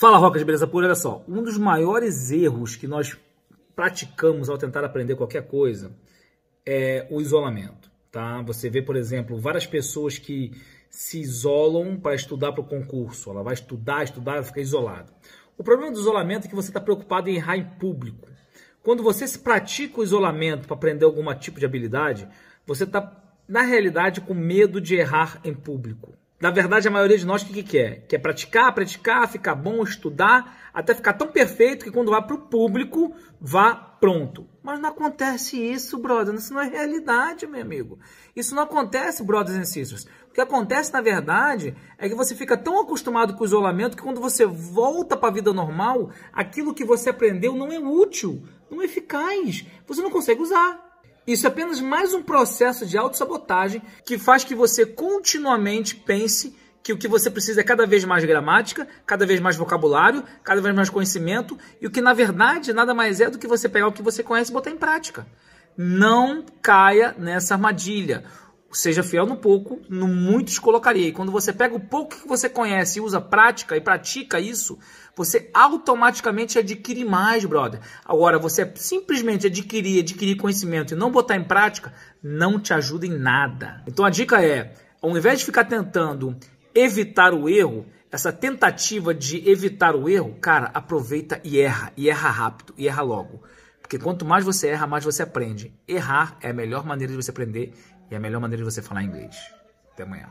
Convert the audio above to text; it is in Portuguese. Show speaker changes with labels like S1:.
S1: Fala, rocas Beleza Pura, olha só. Um dos maiores erros que nós praticamos ao tentar aprender qualquer coisa é o isolamento, tá? Você vê, por exemplo, várias pessoas que se isolam para estudar para o concurso. Ela vai estudar, estudar, ela fica isolada. O problema do isolamento é que você está preocupado em errar em público. Quando você se pratica o isolamento para aprender algum tipo de habilidade, você está, na realidade, com medo de errar em público na verdade, a maioria de nós, o que, que quer? Quer praticar, praticar, ficar bom, estudar, até ficar tão perfeito que quando vá para o público, vá pronto. Mas não acontece isso, brother. Isso não é realidade, meu amigo. Isso não acontece, brothers and sisters. O que acontece, na verdade, é que você fica tão acostumado com o isolamento que quando você volta para a vida normal, aquilo que você aprendeu não é útil, não é eficaz. Você não consegue usar. Isso é apenas mais um processo de autossabotagem que faz que você continuamente pense que o que você precisa é cada vez mais gramática, cada vez mais vocabulário, cada vez mais conhecimento, e o que na verdade nada mais é do que você pegar o que você conhece e botar em prática. Não caia nessa armadilha seja fiel no pouco, no muito te colocaria. E quando você pega o pouco que você conhece e usa prática e pratica isso, você automaticamente adquire mais, brother. Agora, você simplesmente adquirir, adquirir conhecimento e não botar em prática, não te ajuda em nada. Então a dica é, ao invés de ficar tentando evitar o erro, essa tentativa de evitar o erro, cara, aproveita e erra, e erra rápido, e erra logo. Porque quanto mais você erra, mais você aprende. Errar é a melhor maneira de você aprender e é a melhor maneira de você falar inglês. Até amanhã.